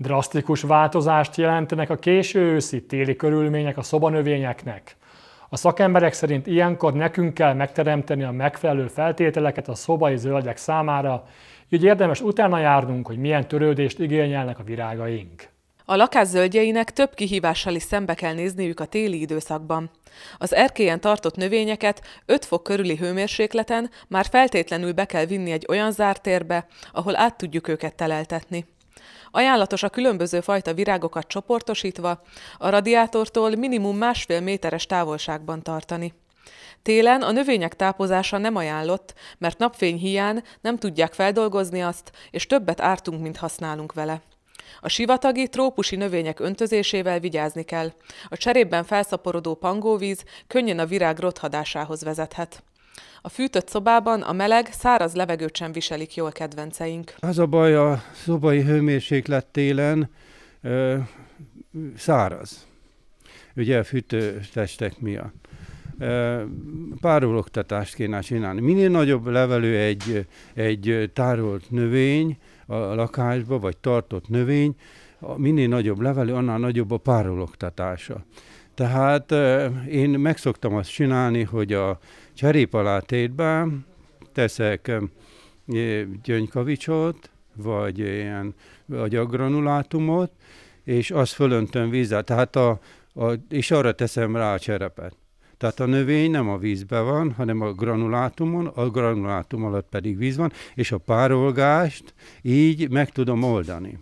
Drasztikus változást jelentenek a késő őszi téli körülmények a szobanövényeknek. A szakemberek szerint ilyenkor nekünk kell megteremteni a megfelelő feltételeket a szobai zöldek számára, így érdemes utána járnunk, hogy milyen törődést igényelnek a virágaink. A lakás zöldjeinek több kihívással is szembe kell nézniük a téli időszakban. Az erkélyen tartott növényeket 5 fok körüli hőmérsékleten már feltétlenül be kell vinni egy olyan zárt térbe, ahol át tudjuk őket teleltetni. Ajánlatos a különböző fajta virágokat csoportosítva, a radiátortól minimum másfél méteres távolságban tartani. Télen a növények tápozása nem ajánlott, mert napfény hián nem tudják feldolgozni azt, és többet ártunk, mint használunk vele. A sivatagi, trópusi növények öntözésével vigyázni kell. A cserében felszaporodó pangóvíz könnyen a virág rothadásához vezethet. A fűtött szobában a meleg, száraz levegőt sem viselik jól kedvenceink. Az a baj a szobai hőmérséklet télen ö, száraz, ugye a fűtőtestek miatt. Pároloktatást kéne csinálni. Minél nagyobb levelő egy, egy tárolt növény a lakásba, vagy tartott növény, minél nagyobb levelő, annál nagyobb a pároloktatása. Tehát én megszoktam azt csinálni, hogy a cserépalátétbe teszek gyöngykavicsot, vagy ilyen agyagranulátumot, és azt fölöntöm vízzel, tehát a, a, és arra teszem rá a cserepet. Tehát a növény nem a vízbe van, hanem a granulátumon, a granulátum alatt pedig víz van, és a párolgást így meg tudom oldani.